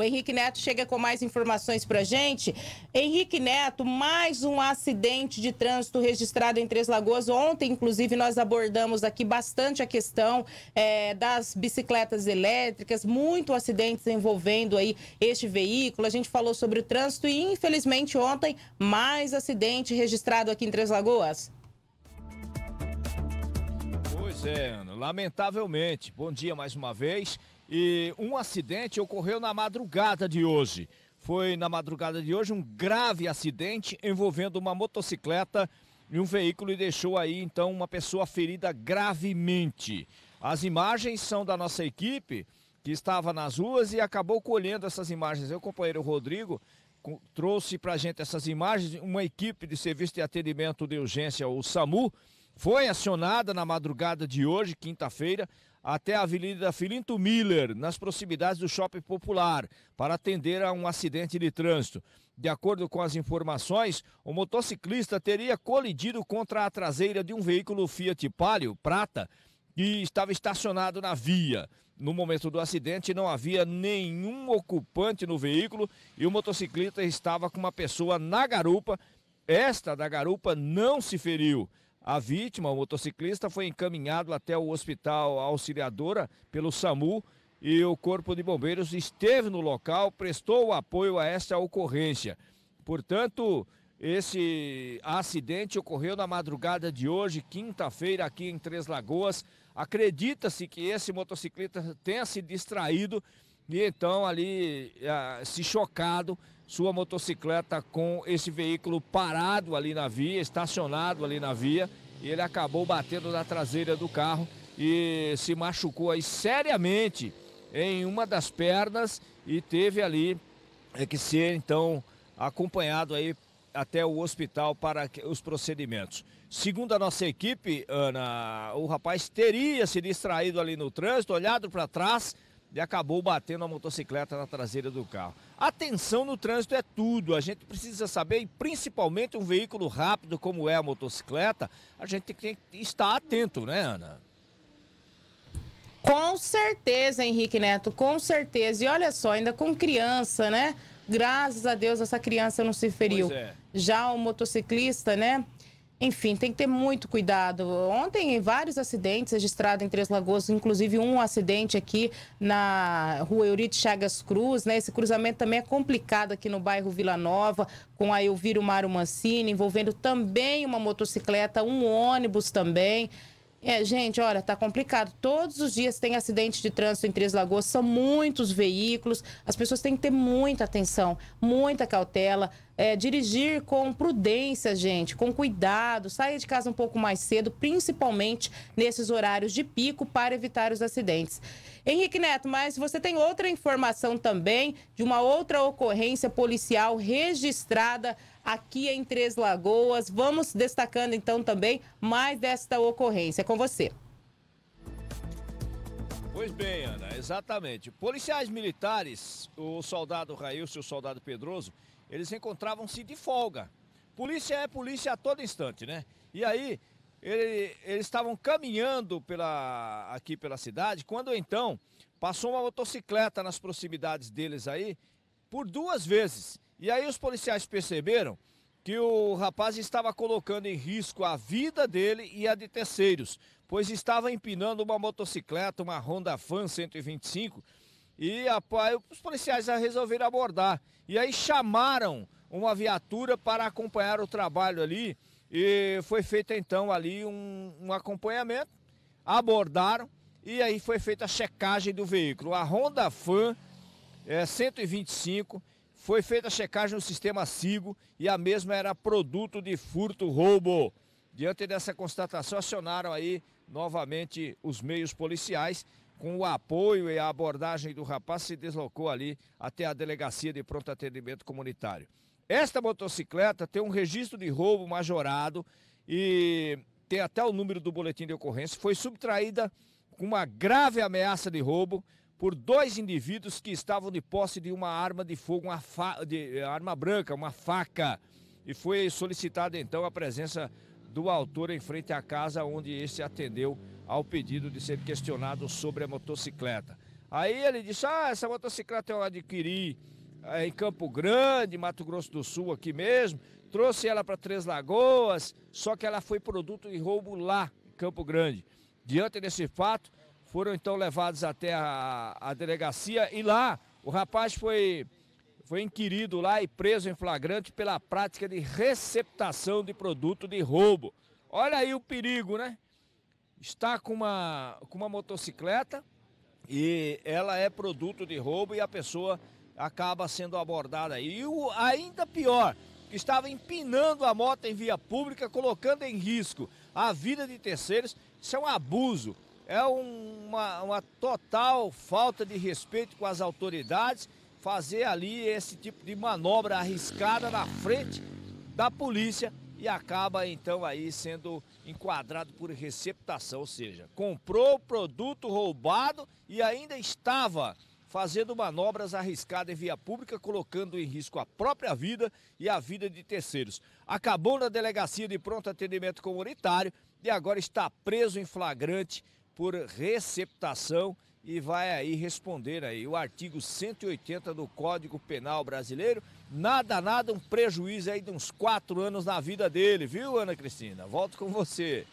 O Henrique Neto chega com mais informações para gente. Henrique Neto, mais um acidente de trânsito registrado em Três Lagoas. Ontem, inclusive, nós abordamos aqui bastante a questão é, das bicicletas elétricas, muito acidentes envolvendo aí este veículo. A gente falou sobre o trânsito e, infelizmente, ontem, mais acidente registrado aqui em Três Lagoas. Pois é, Ana, lamentavelmente. Bom dia mais uma vez. E um acidente ocorreu na madrugada de hoje. Foi na madrugada de hoje um grave acidente envolvendo uma motocicleta e um veículo e deixou aí então uma pessoa ferida gravemente. As imagens são da nossa equipe que estava nas ruas e acabou colhendo essas imagens. Eu, companheiro Rodrigo, trouxe para a gente essas imagens. Uma equipe de serviço de atendimento de urgência, o SAMU, foi acionada na madrugada de hoje, quinta-feira, até a Avenida Filinto Miller, nas proximidades do Shopping Popular, para atender a um acidente de trânsito. De acordo com as informações, o motociclista teria colidido contra a traseira de um veículo Fiat Palio prata que estava estacionado na via. No momento do acidente, não havia nenhum ocupante no veículo e o motociclista estava com uma pessoa na garupa. Esta da garupa não se feriu. A vítima, o motociclista, foi encaminhado até o hospital auxiliadora pelo SAMU e o Corpo de Bombeiros esteve no local, prestou apoio a essa ocorrência. Portanto, esse acidente ocorreu na madrugada de hoje, quinta-feira, aqui em Três Lagoas. Acredita-se que esse motociclista tenha se distraído e então ali eh, se chocado sua motocicleta com esse veículo parado ali na via, estacionado ali na via, e ele acabou batendo na traseira do carro e se machucou aí seriamente em uma das pernas e teve ali é, que ser então acompanhado aí até o hospital para os procedimentos. Segundo a nossa equipe, Ana, o rapaz teria se distraído ali no trânsito, olhado para trás, e acabou batendo a motocicleta na traseira do carro. Atenção no trânsito é tudo, a gente precisa saber, e principalmente um veículo rápido como é a motocicleta, a gente tem que estar atento, né, Ana? Com certeza, Henrique Neto, com certeza. E olha só, ainda com criança, né? Graças a Deus essa criança não se feriu. É. Já o motociclista, né? Enfim, tem que ter muito cuidado. Ontem, vários acidentes registrados em Três Lagoas, inclusive um acidente aqui na rua Eurite Chagas Cruz, né? Esse cruzamento também é complicado aqui no bairro Vila Nova, com a Elvira Mário Mancini, envolvendo também uma motocicleta, um ônibus também. É, gente, olha, tá complicado. Todos os dias tem acidente de trânsito em Três Lagoas, são muitos veículos. As pessoas têm que ter muita atenção, muita cautela. É, dirigir com prudência, gente, com cuidado, sair de casa um pouco mais cedo, principalmente nesses horários de pico, para evitar os acidentes. Henrique Neto, mas você tem outra informação também de uma outra ocorrência policial registrada aqui em Três Lagoas. Vamos destacando então também mais desta ocorrência. É com você. Pois bem, Ana, exatamente. Policiais militares, o soldado Railson e o soldado Pedroso, eles encontravam-se de folga. Polícia é polícia a todo instante, né? E aí, ele, eles estavam caminhando pela, aqui pela cidade, quando então passou uma motocicleta nas proximidades deles aí, por duas vezes. E aí os policiais perceberam que o rapaz estava colocando em risco a vida dele e a de terceiros, pois estava empinando uma motocicleta, uma Honda Fan 125, e os policiais resolveram abordar. E aí chamaram uma viatura para acompanhar o trabalho ali, e foi feito então ali um, um acompanhamento, abordaram, e aí foi feita a checagem do veículo. A Honda Fan é, 125 foi feita a checagem no sistema SIGO e a mesma era produto de furto-roubo. Diante dessa constatação, acionaram aí novamente os meios policiais. Com o apoio e a abordagem do rapaz, se deslocou ali até a delegacia de pronto atendimento comunitário. Esta motocicleta tem um registro de roubo majorado e tem até o número do boletim de ocorrência. Foi subtraída com uma grave ameaça de roubo por dois indivíduos que estavam de posse de uma arma de fogo, uma de, eh, arma branca, uma faca. E foi solicitada então a presença do autor em frente à casa onde este atendeu ao pedido de ser questionado sobre a motocicleta. Aí ele disse: Ah, essa motocicleta eu adquiri eh, em Campo Grande, Mato Grosso do Sul, aqui mesmo. Trouxe ela para Três Lagoas, só que ela foi produto de roubo lá, em Campo Grande. Diante desse fato, foram então levados até a, a delegacia e lá o rapaz foi, foi inquirido lá e preso em flagrante pela prática de receptação de produto de roubo. Olha aí o perigo, né? Está com uma, com uma motocicleta e ela é produto de roubo e a pessoa acaba sendo abordada. E o ainda pior, que estava empinando a moto em via pública, colocando em risco a vida de terceiros, isso é um abuso. É uma, uma total falta de respeito com as autoridades fazer ali esse tipo de manobra arriscada na frente da polícia e acaba então aí sendo enquadrado por receptação, ou seja, comprou produto roubado e ainda estava fazendo manobras arriscadas em via pública, colocando em risco a própria vida e a vida de terceiros. Acabou na delegacia de pronto atendimento comunitário e agora está preso em flagrante por receptação e vai aí responder aí o artigo 180 do Código Penal Brasileiro. Nada, nada, um prejuízo aí de uns quatro anos na vida dele, viu, Ana Cristina? Volto com você.